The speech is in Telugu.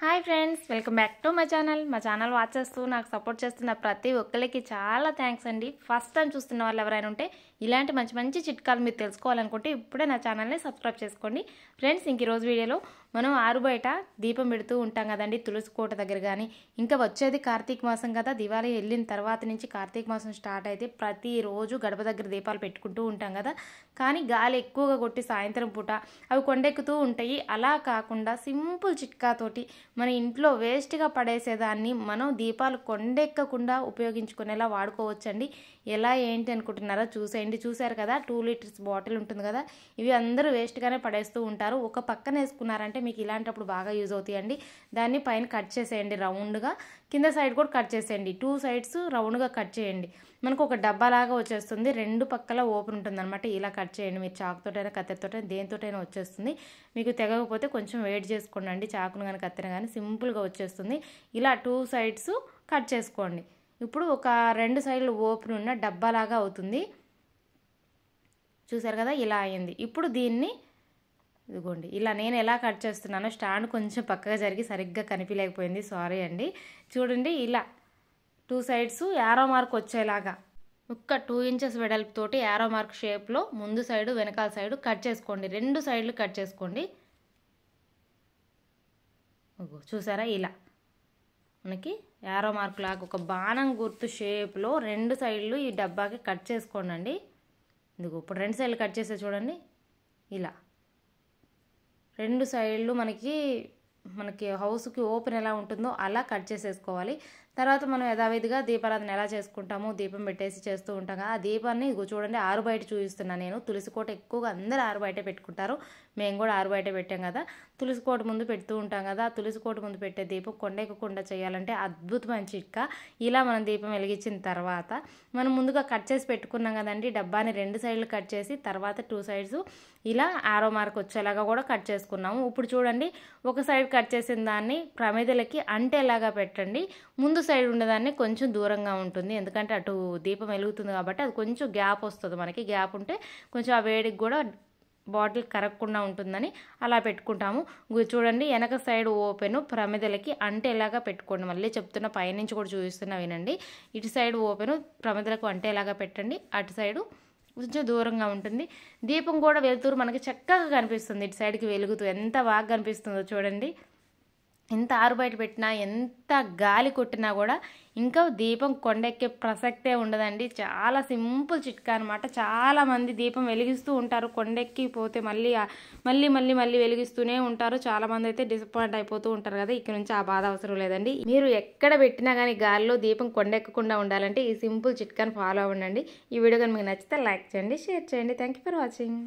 Hi. Hi friends welcome back to మా ఛానల్ మా ఛానల్ వాచ్ చేస్తూ నాకు సపోర్ట్ చేస్తున్న ప్రతి ఒక్కరికి చాలా థ్యాంక్స్ అండి ఫస్ట్ టైం చూస్తున్న వాళ్ళు ఎవరైనా ఉంటే ఇలాంటి మంచి మంచి చిట్కాలు మీరు తెలుసుకోవాలనుకుంటే ఇప్పుడే నా ఛానల్ని సబ్స్క్రైబ్ చేసుకోండి ఫ్రెండ్స్ ఇంక ఈరోజు వీడియోలో మనం ఆరు బయట దీపం పెడుతూ ఉంటాం కదండి తులసి కోట దగ్గర కానీ ఇంకా వచ్చేది కార్తీక మాసం కదా దివాళీ వెళ్ళిన తర్వాత నుంచి కార్తీక మాసం స్టార్ట్ అయితే ప్రతిరోజు గడప దగ్గర దీపాలు పెట్టుకుంటూ ఉంటాం కదా కానీ గాలి ఎక్కువగా కొట్టి సాయంత్రం పూట అవి కొండెక్కుతూ ఉంటాయి అలా కాకుండా సింపుల్ చిట్కాతోటి మన ఇంట్లో వేస్ట్గా పడేసేదాన్ని మనం దీపాలు కొండెక్కకుండా ఉపయోగించుకునేలా వాడుకోవచ్చండి ఎలా ఏంటి అనుకుంటున్నారో చూసేయండి చూశారు కదా టూ లీటర్స్ బాటిల్ ఉంటుంది కదా ఇవి అందరూ వేస్ట్గానే పడేస్తూ ఉంటారు ఒక పక్కన వేసుకున్నారంటే మీకు ఇలాంటప్పుడు బాగా యూజ్ అవుతాయండి దాన్ని పైన కట్ చేసేయండి రౌండ్గా కింద సైడ్ కూడా కట్ చేసేయండి టూ సైడ్స్ రౌండ్గా కట్ చేయండి మనకు ఒక డబ్బా లాగా వచ్చేస్తుంది రెండు పక్కల ఓపెన్ ఉంటుంది అనమాట ఇలా కట్ చేయండి మీరు చాకుతోటైనా కత్తెరతోటైనా దేనితోటైనా వచ్చేస్తుంది మీకు తెగకపోతే కొంచెం వెయిట్ చేసుకోండి చాకును కానీ కత్తెర కానీ సింపుల్గా వచ్చేస్తుంది ఇలా టూ సైడ్స్ కట్ చేసుకోండి ఇప్పుడు ఒక రెండు సైడ్లు ఓపెన్ ఉన్న డబ్బాలాగా అవుతుంది చూసారు కదా ఇలా అయింది ఇప్పుడు దీన్ని ఇదిగోండి ఇలా నేను ఎలా కట్ చేస్తున్నానో స్టాండ్ కొంచెం పక్కగా జరిగి సరిగ్గా కనిపించలేకపోయింది సారీ అండి చూడండి ఇలా టూ సైడ్స్ యారో మార్క్ వచ్చేలాగా ఒక్క టూ ఇంచెస్ వెడల్పుతోటి యారో మార్క్ షేప్లో ముందు సైడు వెనకాల సైడు కట్ చేసుకోండి రెండు సైడ్లు కట్ చేసుకోండి చూసారా ఇలా మనకి యారో మార్క్ లాగా ఒక బాణం గుర్తు షేప్లో రెండు సైడ్లు ఈ డబ్బాకి కట్ చేసుకోండి ఇదిగో ఇప్పుడు రెండు సైడ్లు కట్ చేస్తే చూడండి ఇలా రెండు సైడ్లు మనకి మనకి హౌస్కి ఓపెన్ ఎలా ఉంటుందో అలా కట్ చేసేసుకోవాలి తర్వాత మనం యథావిధిగా దీపారాధన ఎలా చేసుకుంటాము దీపం పెట్టేసి చేస్తూ ఉంటాం కదా ఆ దీపాన్ని చూడండి ఆరు బయట చూపిస్తున్నాను నేను తులసి కోట ఎక్కువగా అందరూ ఆరు బయట పెట్టుకుంటారు మేము కూడా ఆరు బయట పెట్టాం కదా తులసి కోట ముందు పెడుతూ ఉంటాం కదా ఆ తులసి కోట ముందు పెట్టే దీపం కొండెక్కకుండా చేయాలంటే అద్భుతమైన చిట్కా ఇలా మనం దీపం వెలిగించిన తర్వాత మనం ముందుగా కట్ చేసి పెట్టుకున్నాం కదండి డబ్బాని రెండు సైడ్లు కట్ చేసి తర్వాత టూ సైడ్స్ ఇలా ఆరో మార్క్ వచ్చేలాగా కూడా కట్ చేసుకున్నాము ఇప్పుడు చూడండి ఒక సైడ్ కట్ చేసిన దాన్ని ప్రమేదలకి అంటేలాగా పెట్టండి ముందు సైడ్ ఉండేదాన్ని కొంచెం దూరంగా ఉంటుంది ఎందుకంటే అటు దీపం వెలుగుతుంది కాబట్టి అది కొంచెం గ్యాప్ వస్తుంది మనకి గ్యాప్ ఉంటే కొంచెం ఆ వేడికి కూడా బాటిల్ కరగకుండా ఉంటుందని అలా పెట్టుకుంటాము చూడండి వెనక సైడ్ ఓపెన్ ప్రమిదలకి అంటేలాగా పెట్టుకోండి మళ్ళీ చెప్తున్న పైనుంచి కూడా చూపిస్తున్నా వినండి ఇటు సైడ్ ఓపెను ప్రమిదలకు అంటేలాగా పెట్టండి అటు సైడు కొంచెం దూరంగా ఉంటుంది దీపం కూడా వెలుతురు మనకి చక్కగా కనిపిస్తుంది ఇటు సైడ్కి వెలుగుతూ ఎంత బాగా కనిపిస్తుందో చూడండి ఎంత ఆరు బయట పెట్టినా ఎంత గాలి కొట్టినా కూడా ఇంకా దీపం కొండెక్కే ప్రసక్తే ఉండదండి చాలా సింపుల్ చిట్కా అనమాట చాలామంది దీపం వెలిగిస్తూ ఉంటారు కొండెక్కి పోతే మళ్ళీ మళ్ళీ మళ్ళీ మళ్ళీ వెలిగిస్తూనే ఉంటారు చాలామంది అయితే డిసప్పాయింట్ అయిపోతూ ఉంటారు కదా ఇక్కడ నుంచి ఆ బాధ అవసరం లేదండి మీరు ఎక్కడ పెట్టినా కానీ గాలిలో దీపం కొండెక్కకుండా ఉండాలంటే ఈ సింపుల్ చిట్కాని ఫాలో అవ్వండి ఈ వీడియో కానీ మీకు నచ్చితే లైక్ చేయండి షేర్ చేయండి థ్యాంక్ ఫర్ వాచింగ్